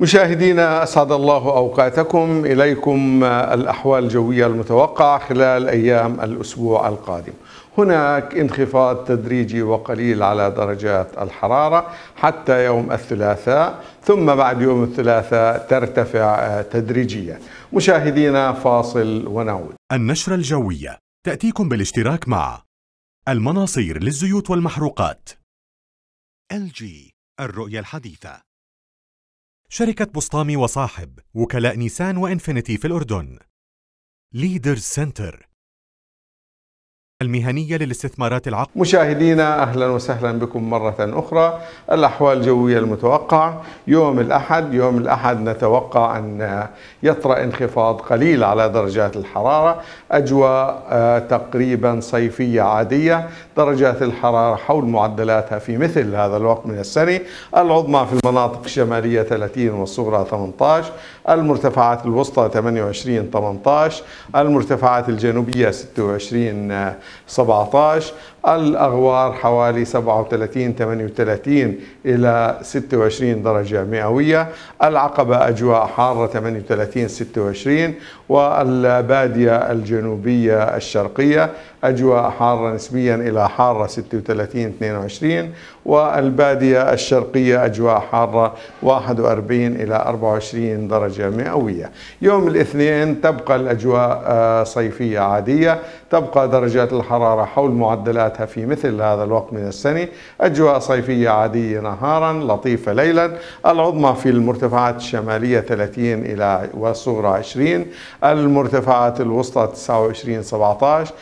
مشاهدينا أسعد الله أوقاتكم إليكم الأحوال الجوية المتوقعة خلال أيام الأسبوع القادم هناك انخفاض تدريجي وقليل على درجات الحرارة حتى يوم الثلاثاء ثم بعد يوم الثلاثاء ترتفع تدريجيا مشاهدينا فاصل ونعود النشرة الجوية تأتيكم بالاشتراك مع المناصير للزيوت والمحروقات جي الرؤية الحديثة شركة بسطامي وصاحب وكلاء نيسان وإنفينيتي في الأردن ليدرز سنتر المهنية للاستثمارات العقارية مشاهدينا أهلا وسهلا بكم مرة أخرى الأحوال الجوية المتوقع يوم الأحد يوم الأحد نتوقع أن يطرأ انخفاض قليل على درجات الحرارة أجواء آه، تقريبا صيفية عادية درجات الحرارة حول معدلاتها في مثل هذا الوقت من السنة العظمى في المناطق الشمالية 30 والصغرى 18 المرتفعات الوسطى 28 18 المرتفعات الجنوبية 26 17 الأغوار حوالي 37 38 إلى 26 درجة مئوية العقبة أجواء حارة 38 26 والبادية الجنوبية الشرقية أجواء حارة نسبيا إلى حارة 36 22 والبادية الشرقية أجواء حارة 41 إلى 24 درجة مئوية يوم الاثنين تبقى الأجواء آه، صيفية عادية تبقى درجات الحرارة حول معدلاتها في مثل هذا الوقت من السنة أجواء صيفية عادية نهارا لطيفة ليلا العظمى في المرتفعات الشمالية 30 إلى وصورة 20 المرتفعات الوسطى 29 17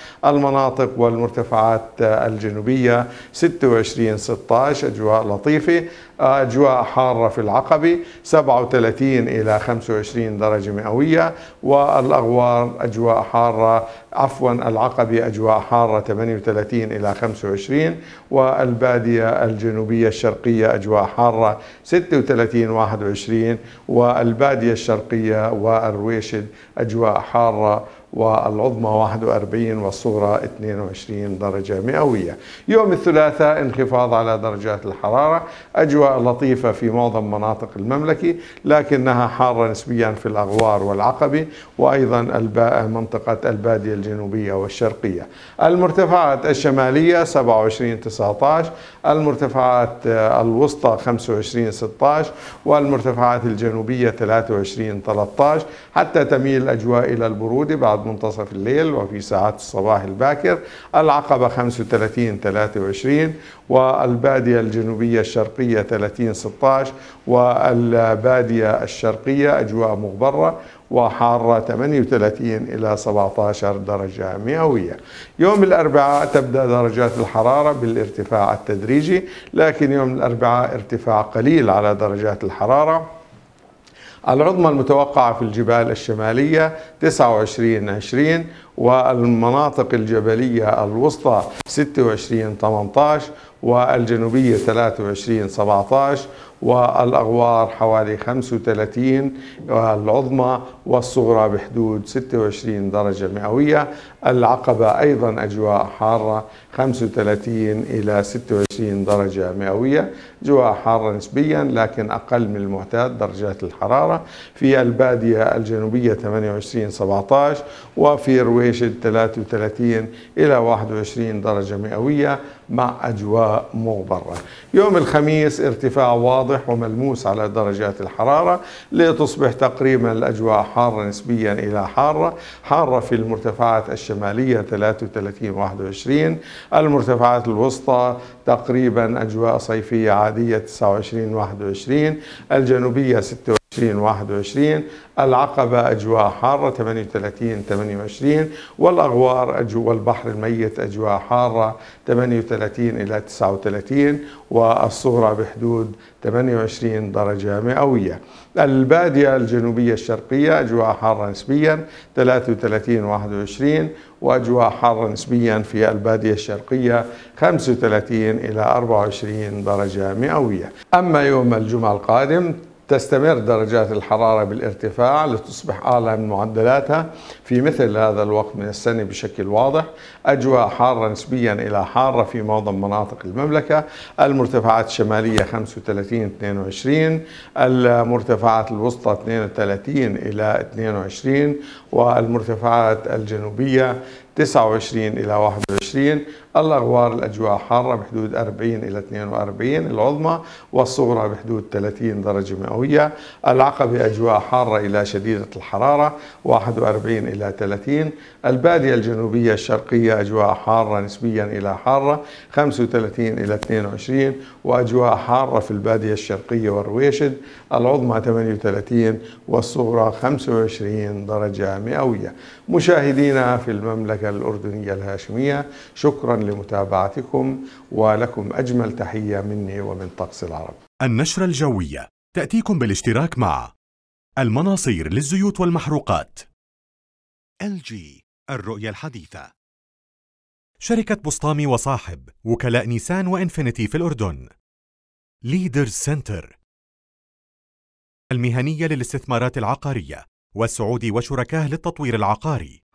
المناطق والمرتفعات الجنوبية 26 16 أجواء لطيفة أجواء حارة في العقبة 37 إلى 25 درجة مئوية والأغوار أجواء حارة عفوا العقبة أجواء حارة 38 إلى 25 والبادية الجنوبية الشرقية أجواء حارة 36 21 والبادية الشرقية والرويشد أجواء حارة والعظمى 41 والصغرى 22 درجة مئوية يوم الثلاثاء انخفاض على درجات الحرارة أجواء لطيفة في معظم مناطق المملكة لكنها حارة نسبيا في الأغوار والعقبة وأيضا منطقة البادية الجنوبية والشرقية المرتفعات الشمالية 27 19 المرتفعات الوسطى 25 16 والمرتفعات الجنوبية 23 13 حتى تميل الأجواء إلى البرودة بعد بعد منتصف الليل وفي ساعات الصباح الباكر العقبة 35 23 والبادية الجنوبية الشرقية 30 16 والبادية الشرقية أجواء مغبرة وحارة 38 إلى 17 درجة مئوية يوم الأربعاء تبدأ درجات الحرارة بالارتفاع التدريجي لكن يوم الأربعاء ارتفاع قليل على درجات الحرارة العظمى المتوقعة في الجبال الشمالية 29 20 والمناطق الجبلية الوسطى 26 18 والجنوبية 23 17 والأغوار حوالي 35 والعظمى والصغرى بحدود 26 درجة مئوية العقبة أيضا أجواء حارة 35 إلى 26 درجة مئوية أجواء حارة نسبيا لكن أقل من المعتاد درجات الحرارة في البادية الجنوبية 28 17 وفي رويل يشد 33 إلى 21 درجة مئوية مع أجواء مغبرة يوم الخميس ارتفاع واضح وملموس على درجات الحرارة لتصبح تقريبا الأجواء حارة نسبيا إلى حارة حارة في المرتفعات الشمالية 33 21 المرتفعات الوسطى تقريبا أجواء صيفية عادية 29 21 الجنوبية 26 2021 العقبة أجواء حارة 38 28 والأغوار أجواء والبحر الميت أجواء حارة 38 إلى 39 والصغرى بحدود 28 درجة مئوية البادية الجنوبية الشرقية أجواء حارة نسبيا 33 21 وأجواء حارة نسبيا في البادية الشرقية 35 إلى 24 درجة مئوية أما يوم الجمعة القادم تستمر درجات الحرارة بالارتفاع لتصبح أعلى من معدلاتها في مثل هذا الوقت من السنة بشكل واضح أجواء حارة نسبيا إلى حارة في معظم مناطق المملكة المرتفعات الشمالية 35 22 المرتفعات الوسطى 32 إلى 22 والمرتفعات الجنوبية 29 إلى 21 الأغوار الأجواء حارة بحدود 40 إلى 42 العظمى والصغرى بحدود 30 درجة مئوية الجوية العقبة أجواء حارة إلى شديدة الحرارة 41 إلى 30 البادية الجنوبية الشرقية أجواء حارة نسبيا إلى حارة 35 إلى 22 وأجواء حارة في البادية الشرقية والرويشد العظمى 38 والصغرى 25 درجة مئوية مشاهدينا في المملكة الأردنية الهاشمية شكرا لمتابعتكم ولكم أجمل تحية مني ومن طقس العرب النشرة الجوية تأتيكم بالاشتراك مع المناصير للزيوت والمحروقات LG الرؤية الحديثة شركة بسطامي وصاحب وكلاء نيسان وإنفينيتي في الأردن ليدر سنتر المهنية للاستثمارات العقارية والسعودي وشركاه للتطوير العقاري